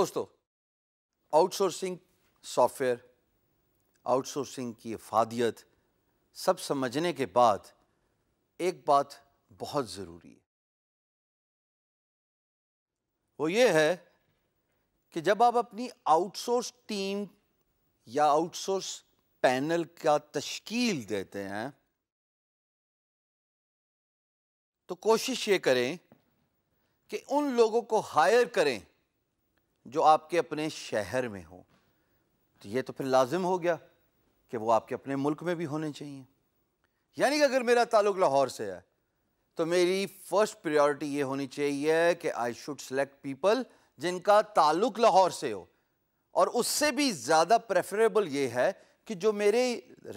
दोस्तों outsourcing software outsourcing की अफादियत सब समझने के बाद एक बात बहुत ज़रूरी है वो ये है कि जब आप अपनी आउटसोर्स टीम या आउटसोर्स पैनल का तश्कील देते हैं तो कोशिश ये करें कि उन लोगों को हायर करें जो आपके अपने शहर में हो तो ये तो फिर लाजिम हो गया कि वो आपके अपने मुल्क में भी होने चाहिए यानी कि अगर मेरा ताल्लुक लाहौर से है तो मेरी फर्स्ट प्रायोरिटी ये होनी चाहिए कि आई शुड सेलेक्ट पीपल जिनका ताल्लुक लाहौर से हो और उससे भी ज़्यादा प्रेफरेबल ये है कि जो मेरे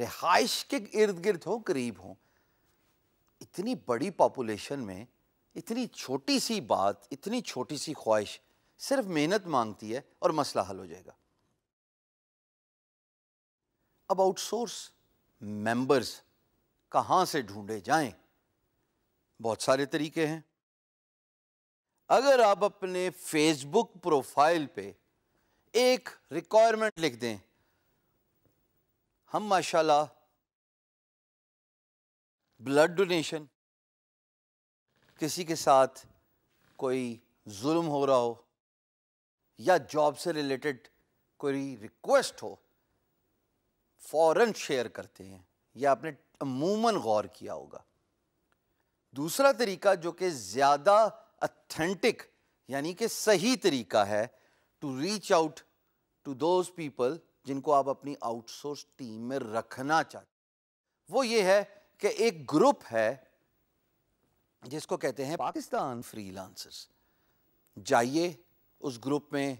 रिहाइश के इर्द गिर्द हों करीब हों इतनी बड़ी पॉपुलेशन में इतनी छोटी सी बात इतनी छोटी सी ख्वाहिश सिर्फ मेहनत मांगती है और मसला हल हो जाएगा अब आउटसोर्स मेंबर्स कहां से ढूंढे जाएं? बहुत सारे तरीके हैं अगर आप अपने फेसबुक प्रोफाइल पे एक रिक्वायरमेंट लिख दें हम माशाल्लाह ब्लड डोनेशन किसी के साथ कोई जुल्म हो रहा हो या जॉब से रिलेटेड कोई रिक्वेस्ट हो फौरन शेयर करते हैं यह आपने अमूमन गौर किया होगा दूसरा तरीका जो कि ज़्यादा अथेंटिक यानी कि सही तरीका है to reach out to those people जिनको आप अपनी आउटसोर्स टीम में रखना चाहते वो ये है कि एक ग्रुप है जिसको कहते हैं पाकिस्तान फ्रीलांसर्स जाइए उस ग्रुप में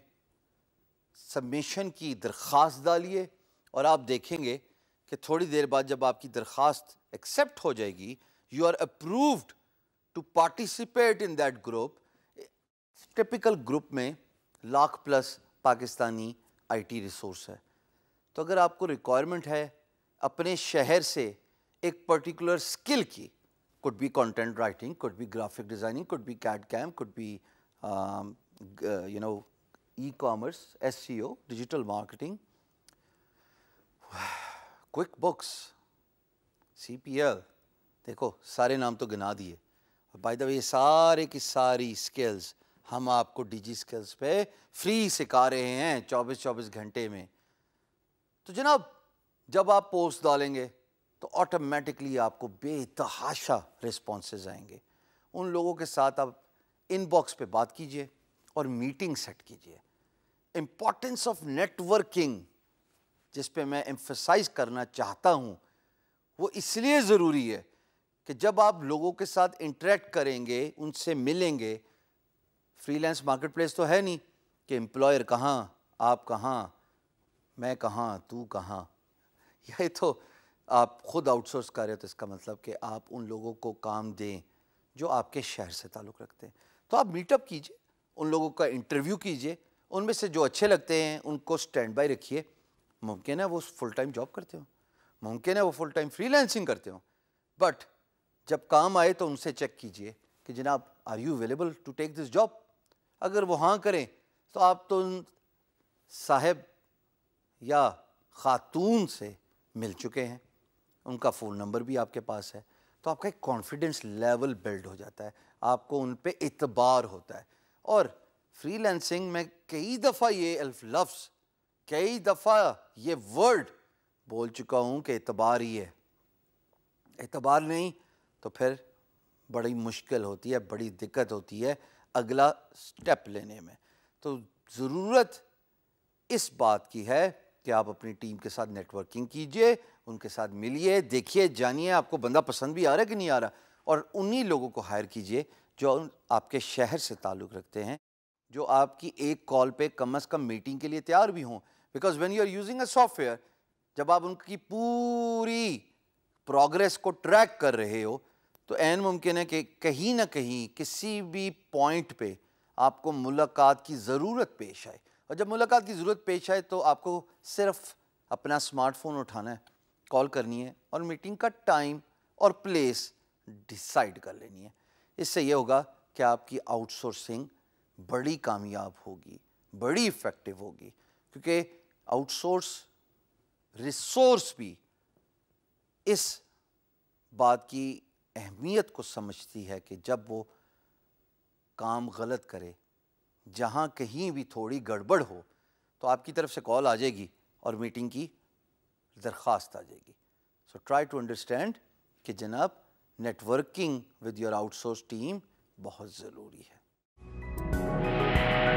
सबमिशन की दरख्वास्त डालिए और आप देखेंगे कि थोड़ी देर बाद जब आपकी दरख्वास्त एक्सेप्ट हो जाएगी you are approved to participate in that group typical group में lakh plus Pakistani IT resource है तो अगर आपको रिक्वायरमेंट है अपने शहर से एक पर्टिकुलर स्किल की could be content writing could be graphic designing could be CAD CAM could be uh, you know, e-commerce, SEO, digital marketing, QuickBooks, एल देखो सारे नाम तो गिना दिए बाय द वे सारे की सारी स्किल्स हम आपको डिजी स्किल्स पे फ्री सिखा रहे हैं 24-24 घंटे में तो जनाब जब आप पोस्ट डालेंगे तो ऑटोमेटिकली आपको बेतहाशा रिस्पॉन्सेज आएंगे उन लोगों के साथ आप इनबॉक्स पे बात कीजिए और मीटिंग सेट कीजिए इम्पॉर्टेंस ऑफ नेटवर्किंग जिस पे मैं एम्फेसाइज करना चाहता हूँ वो इसलिए ज़रूरी है कि जब आप लोगों के साथ इंटरेक्ट करेंगे उनसे मिलेंगे फ्रीलांस मार्केटप्लेस तो है नहीं कि एम्प्लॉयर कहाँ आप कहाँ मैं कहाँ तू कहाँ यह तो आप ख़ुद आउटसोर्स कर रहे हो तो इसका मतलब कि आप उन लोगों को काम दें जो आपके शहर से ताल्लुक़ रखते हैं तो आप मीटअप कीजिए उन लोगों का इंटरव्यू कीजिए उनमें से जो अच्छे लगते हैं उनको स्टैंड बाई रखिए मुमकिन है वो फुल टाइम जॉब करते हो मुमकिन है वो फुल टाइम फ्रीलांसिंग करते हो बट जब काम आए तो उनसे चेक कीजिए कि जनाब are you available to take this job अगर वो हाँ करें तो आप तो उन साहब या ख़ातून से मिल चुके हैं उनका फ़ोन नंबर भी आपके पास है तो आपका एक कॉन्फिडेंस लेवल बिल्ड हो जाता है आपको उन पर इतबार होता है और फ्रीलैंसिंग में कई दफ़ा ये अल्फ लफ्स कई दफ़ा ये वर्ड बोल चुका हूँ कि एतबार ही है एतबार नहीं तो फिर बड़ी मुश्किल होती है बड़ी दिक्कत होती है अगला स्टेप लेने में तो ज़रूरत इस बात की है कि आप अपनी टीम के साथ नेटवर्किंग कीजिए उनके साथ मिलिए देखिए जानिए आपको बंदा पसंद भी आ रहा है कि नहीं आ रहा और उन्हीं लोगों को हायर कीजिए जो आपके शहर से ताल्लुक़ रखते हैं जो आपकी एक कॉल पे कम अज़ कम मीटिंग के लिए तैयार भी हों because when you are using a software जब आप उनकी पूरी प्रोग्रेस को ट्रैक कर रहे हो तो एन मुमकिन है कि कहीं ना कहीं किसी भी पॉइंट पे आपको मुलाकात की ज़रूरत पेश आए और जब मुलाकात की ज़रूरत पेश आए तो आपको सिर्फ अपना स्मार्टफोन उठाना है कॉल करनी है और मीटिंग का टाइम और प्लेस डिसाइड कर लेनी है इससे ये होगा कि आपकी आउटसोर्सिंग बड़ी कामयाब होगी बड़ी इफ़ेक्टिव होगी क्योंकि आउटसोर्स रिसोर्स भी इस बात की अहमियत को समझती है कि जब वो काम गलत करे जहाँ कहीं भी थोड़ी गड़बड़ हो तो आपकी तरफ से कॉल आ जाएगी और मीटिंग की दरख्वास्त आ जाएगी सो ट्राई टू अंडरस्टैंड कि जनाब networking with your outsource team बहुत ज़रूरी है